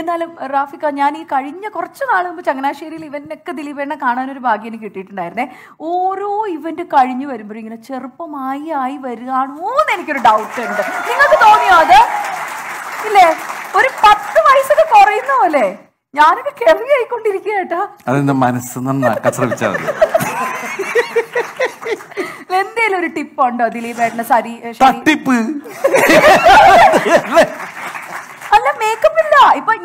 എന്നാലും റാഫിക്ക ഞാൻ ഈ കഴിഞ്ഞ കുറച്ച് നാൾ മുമ്പ് ചങ്ങനാശ്ശേരിയിൽ ഇവനൊക്കെ ദിലീപേണ്ണ കാണാനൊരു ഭാഗ്യം എനിക്ക് കിട്ടിയിട്ടുണ്ടായിരുന്നേ ഓരോ ഇവന്റ് കഴിഞ്ഞു വരുമ്പോഴും ഇങ്ങനെ ചെറുപ്പമായി ആയി വരികയാണോ എന്ന് എനിക്കൊരു ഡൗട്ട് ഉണ്ട് നിങ്ങൾക്ക് തോന്നിയോ അത് ഇല്ലേ ഒരു പത്ത് വയസ്സൊക്കെ കുറയുന്ന പോലെ ഞാനൊക്കെ കെറി ആയിക്കൊണ്ടിരിക്കുക കേട്ടാ അതെന്താ മനസ്സ് ശ്രമിച്ചാൽ എന്തേലും ഒരു ടിപ്പ് ഉണ്ടോ ദിലീപ് ഏട്ടന് സരി ടിപ്പ്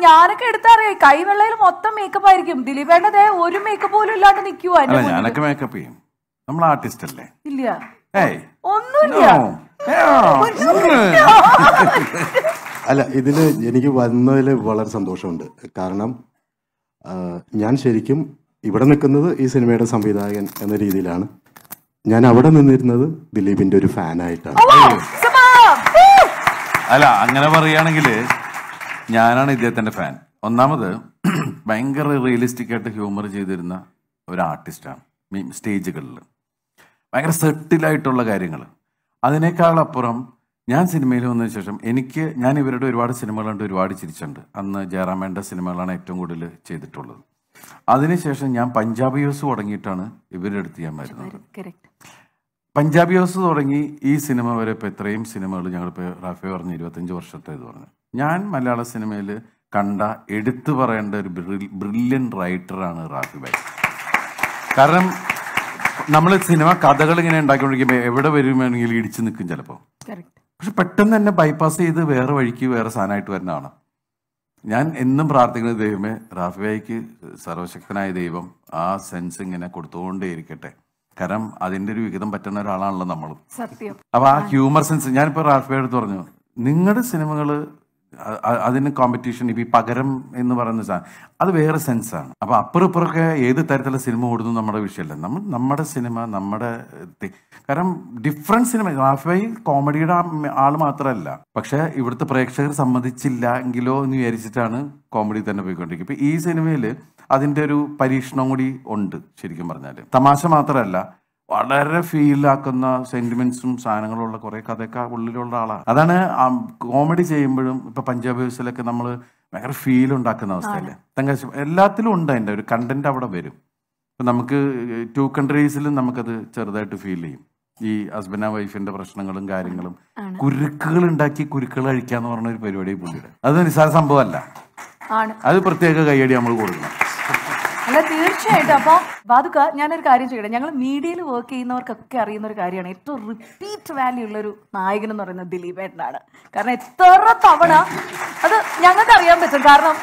ഞാനൊക്കെ കൈ കൈവെള്ളയിൽ മൊത്തം മേക്കപ്പ് ആയിരിക്കും ദിലീപേണ്ടത് ഒരു മേക്കപ്പ് പോലും ഇല്ലാണ്ട് നിൽക്കുവാ ഞാനൊക്കെ മേക്കപ്പ് ചെയ്യും നമ്മൾ ആർട്ടിസ്റ്റ് അല്ലേ ഇല്ല ഒന്നുമില്ല അല്ല ഇതില് എനിക്ക് വന്നതിൽ വളരെ സന്തോഷമുണ്ട് കാരണം ഞാൻ ശരിക്കും ഇവിടെ നിൽക്കുന്നത് ഈ സിനിമയുടെ സംവിധായകൻ എന്ന രീതിയിലാണ് ഞാൻ അവിടെ നിന്നിരുന്നത് ദിലീപിന്റെ ഒരു ഫാനായിട്ടാണ് അല്ല അങ്ങനെ പറയുകയാണെങ്കിൽ ഞാനാണ് ഇദ്ദേഹത്തിന്റെ ഫാൻ ഒന്നാമത് ഭയങ്കര റിയലിസ്റ്റിക് ആയിട്ട് ഹ്യൂമർ ചെയ്തിരുന്ന ഒരു ആർട്ടിസ്റ്റാണ് സ്റ്റേജുകളിൽ ഭയങ്കര സെട്ടിലായിട്ടുള്ള കാര്യങ്ങൾ അതിനേക്കാളപ്പുറം ഞാൻ സിനിമയിൽ വന്നതിന് ശേഷം എനിക്ക് ഞാൻ ഇവരുടെ ഒരുപാട് സിനിമകളുണ്ട് ഒരുപാട് ചിരിച്ചിട്ടുണ്ട് അന്ന് ജയറാമേൻ്റെ സിനിമകളാണ് ഏറ്റവും കൂടുതൽ ചെയ്തിട്ടുള്ളത് അതിനുശേഷം ഞാൻ പഞ്ചാബി ഹൗസ് തുടങ്ങിയിട്ടാണ് ഇവരുടെ അടുത്ത് ഞാൻ വരുന്നത് പഞ്ചാബി ഹൗസ് തുടങ്ങി ഈ സിനിമ വരെ ഇപ്പോൾ ഇത്രയും സിനിമകൾ ഞങ്ങളിപ്പോൾ റാഫി പറഞ്ഞ് ഇരുപത്തഞ്ച് വർഷത്തേത് പറഞ്ഞു ഞാൻ മലയാള സിനിമയിൽ കണ്ട എടുത്തു പറയേണ്ട ഒരു ബ്രില്യൻ റൈറ്ററാണ് റാഫി ഭായ് കാരണം നമ്മൾ സിനിമ കഥകൾ ഇങ്ങനെ ഉണ്ടാക്കിക്കൊണ്ടിരിക്കുമ്പോൾ എവിടെ വരുമെങ്കിൽ ഇടിച്ച് നിൽക്കും ചിലപ്പോൾ പക്ഷെ പെട്ടെന്ന് തന്നെ ബൈപ്പാസ് ചെയ്ത് വേറെ വഴിക്ക് വേറെ സാധനമായിട്ട് വരുന്നതാണ് ഞാൻ എന്നും പ്രാർത്ഥിക്കുന്ന ദൈവമേ റാഫി റാഫിബായിക്ക് സർവശക്തനായ ദൈവം ആ സെൻസ് ഇങ്ങനെ കൊടുത്തുകൊണ്ടേ ഇരിക്കട്ടെ കാരണം അതിന്റെ ഒരു വിഹിതം പറ്റുന്ന ഒരാളാണല്ലോ നമ്മൾ അപ്പൊ ആ ഹ്യൂമർ സെൻസ് ഞാനിപ്പോ റാഫിബായി എടുത്ത് പറഞ്ഞു നിങ്ങളുടെ സിനിമകള് അതിന് കോമ്പറ്റീഷൻ ഇപ്പം ഈ പകരം എന്ന് പറയുന്ന സാധനം അത് വേറെ സെൻസാണ് അപ്പോൾ അപ്പുറം ഇപ്പുറമൊക്കെ ഏത് തരത്തിലുള്ള സിനിമ ഓടുന്നു നമ്മുടെ വിഷയമല്ല നമ്മൾ നമ്മുടെ സിനിമ നമ്മുടെ കാരണം ഡിഫറെൻറ്റ് സിനിമ ഹാഫ്വൈ കോമഡിയുടെ ആൾ മാത്രമല്ല പക്ഷെ ഇവിടുത്തെ പ്രേക്ഷകർ സമ്മതിച്ചില്ല എങ്കിലോ എന്ന് വിചാരിച്ചിട്ടാണ് കോമഡി തന്നെ പോയിക്കൊണ്ടിരിക്കുക ഇപ്പം ഈ സിനിമയിൽ അതിൻ്റെ ഒരു പരീക്ഷണം കൂടി ഉണ്ട് ശരിക്കും പറഞ്ഞാൽ തമാശ മാത്രമല്ല വളരെ ഫീലാക്കുന്ന സെന്റിമെന്റ്സും സാധനങ്ങളുള്ള കുറേ കഥയൊക്കെ ഉള്ളിലുള്ള ആളാണ് അതാണ് കോമഡി ചെയ്യുമ്പോഴും ഇപ്പൊ പഞ്ചാബ് ഹൗസിലൊക്കെ നമ്മൾ ഭയങ്കര ഫീൽ ഉണ്ടാക്കുന്ന അവസ്ഥയല്ലേ തങ്കശ് എല്ലാത്തിലും ഉണ്ട് അതിന്റെ ഒരു കണ്ടന്റ് അവിടെ വരും ഇപ്പൊ നമുക്ക് ടു കൺട്രീസിലും നമുക്കത് ചെറുതായിട്ട് ഫീൽ ചെയ്യും ഈ ഹസ്ബൻഡ് ആ വൈഫിന്റെ പ്രശ്നങ്ങളും കാര്യങ്ങളും കുരുക്കുകൾ ഉണ്ടാക്കി കുരുക്കുകൾ അഴിക്കാന്ന് പറഞ്ഞ ഒരു പരിപാടി പുള്ളിയുടെ അത് നിസ്സാര സംഭവമല്ല അത് പ്രത്യേക കൈയടി നമ്മൾ കൊടുക്കണം അല്ല തീർച്ചയായിട്ടും അപ്പോൾ വാതുക്ക ഞാനൊരു കാര്യം ചെയ്യട്ടെ ഞങ്ങൾ മീഡിയയിൽ വർക്ക് ചെയ്യുന്നവർക്കൊക്കെ അറിയുന്ന ഒരു കാര്യമാണ് ഏറ്റവും റിപ്പീറ്റ് വാല്യൂ ഉള്ള ഒരു നായകൻ എന്ന് പറയുന്നത് ദിലീപ് ഏട്ടനാണ് കാരണം എത്ര തവണ അത് ഞങ്ങൾക്ക് അറിയാൻ പറ്റും കാരണം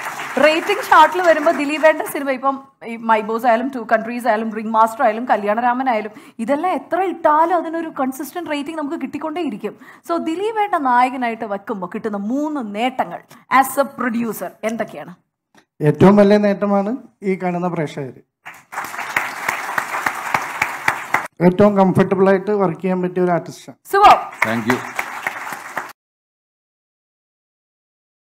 റേറ്റിംഗ് ഷാർട്ടിൽ വരുമ്പോൾ ദിലീപ് ഏട്ടൻ സിനിമ ഇപ്പം ഈ മൈബോസ് ആയാലും ടു കൺട്രീസ് ആയാലും റിംഗ് മാസ്റ്റർ ആയാലും കല്യാണരാമൻ ആയാലും ഇതെല്ലാം എത്ര ഇട്ടാലും അതിനൊരു കൺസിസ്റ്റന്റ് റേറ്റിംഗ് നമുക്ക് ഇരിക്കും സോ ദിലീപ് ഏട്ടൻ നായകനായിട്ട് വെക്കുമ്പോൾ കിട്ടുന്ന മൂന്ന് നേട്ടങ്ങൾ ആസ് എ പ്രൊഡ്യൂസർ എന്തൊക്കെയാണ് ഏറ്റവും വലിയ നേട്ടമാണ് ഈ കാണുന്ന പ്രേക്ഷകർ ഏറ്റവും കംഫർട്ടബിൾ ആയിട്ട് വർക്ക് ചെയ്യാൻ പറ്റിയ ഒരു ആർട്ടിസ്റ്റാണ് താങ്ക് യു